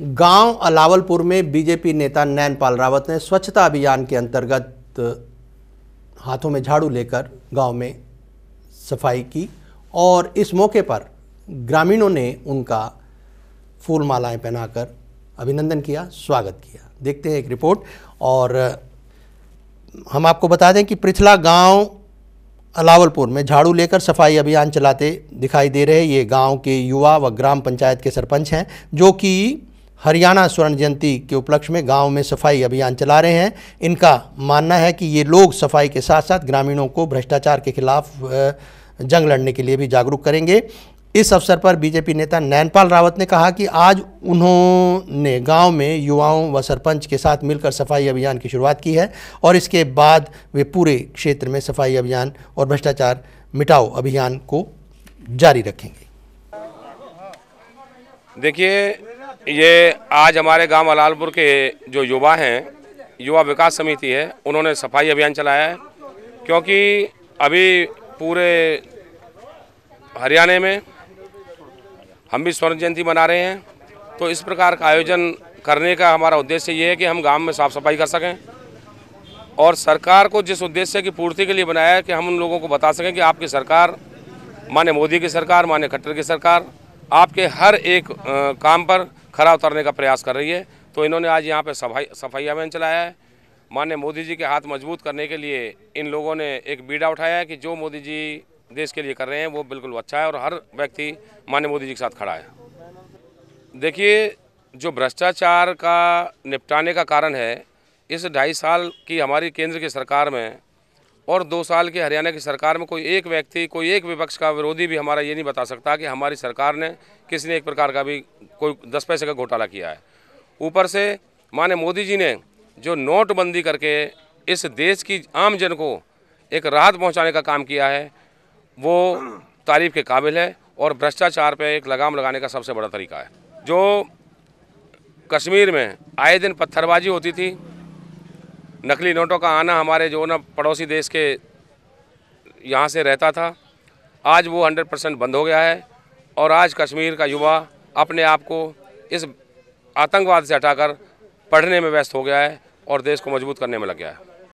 गांव अलावलपुर में बीजेपी नेता नैनपाल रावत ने स्वच्छता अभियान के अंतर्गत हाथों में झाड़ू लेकर गांव में सफाई की और इस मौके पर ग्रामीणों ने उनका फूल मालाएँ पहनाकर अभिनंदन किया स्वागत किया देखते हैं एक रिपोर्ट और हम आपको बता दें कि पिछला गांव अलावलपुर में झाड़ू लेकर सफाई अभियान चलाते दिखाई दे रहे ये गांव के युवा व ग्राम पंचायत के सरपंच हैं जो कि हरियाणा स्वर्ण जयंती के उपलक्ष्य में गांव में सफाई अभियान चला रहे हैं इनका मानना है कि ये लोग सफाई के साथ साथ ग्रामीणों को भ्रष्टाचार के खिलाफ जंग लड़ने के लिए भी जागरूक करेंगे इस अवसर पर बीजेपी नेता नैनपाल रावत ने कहा कि आज उन्होंने गांव में युवाओं व सरपंच के साथ मिलकर सफाई अभियान की शुरुआत की है और इसके बाद वे पूरे क्षेत्र में सफाई अभियान और भ्रष्टाचार मिटाओ अभियान को जारी रखेंगे देखिए ये आज हमारे गांव अलालपुर के जो युवा हैं युवा विकास समिति है उन्होंने सफाई अभियान चलाया है क्योंकि अभी पूरे हरियाणा में हम भी स्वर्ण जयंती मना रहे हैं तो इस प्रकार का आयोजन करने का हमारा उद्देश्य ये है कि हम गांव में साफ़ सफाई कर सकें और सरकार को जिस उद्देश्य की पूर्ति के लिए बनाया है कि हम उन लोगों को बता सकें कि आपकी सरकार माने मोदी की सरकार माने खट्टर की सरकार आपके हर एक आ, काम पर खरा उतरने का प्रयास कर रही है तो इन्होंने आज यहाँ पर सफाई सफाई अभियान चलाया है माननीय मोदी जी के हाथ मजबूत करने के लिए इन लोगों ने एक बीड़ा उठाया है कि जो मोदी जी देश के लिए कर रहे हैं वो बिल्कुल अच्छा है और हर व्यक्ति माननीय मोदी जी के साथ खड़ा है देखिए जो भ्रष्टाचार का निपटाने का कारण है इस ढाई साल की हमारी केंद्र की सरकार में और दो साल के हरियाणा की सरकार में कोई एक व्यक्ति कोई एक विपक्ष का विरोधी भी हमारा ये नहीं बता सकता कि हमारी सरकार ने किसी ने एक प्रकार का भी कोई दस पैसे का घोटाला किया है ऊपर से माने मोदी जी ने जो नोटबंदी करके इस देश की आम जन को एक राहत पहुंचाने का काम किया है वो तारीफ के काबिल है और भ्रष्टाचार पर एक लगाम लगाने का सबसे बड़ा तरीका है जो कश्मीर में आए दिन पत्थरबाजी होती थी नकली नोटों का आना हमारे जो ना पड़ोसी देश के यहाँ से रहता था आज वो 100 परसेंट बंद हो गया है और आज कश्मीर का युवा अपने आप को इस आतंकवाद से हटाकर पढ़ने में व्यस्त हो गया है और देश को मजबूत करने में लग गया है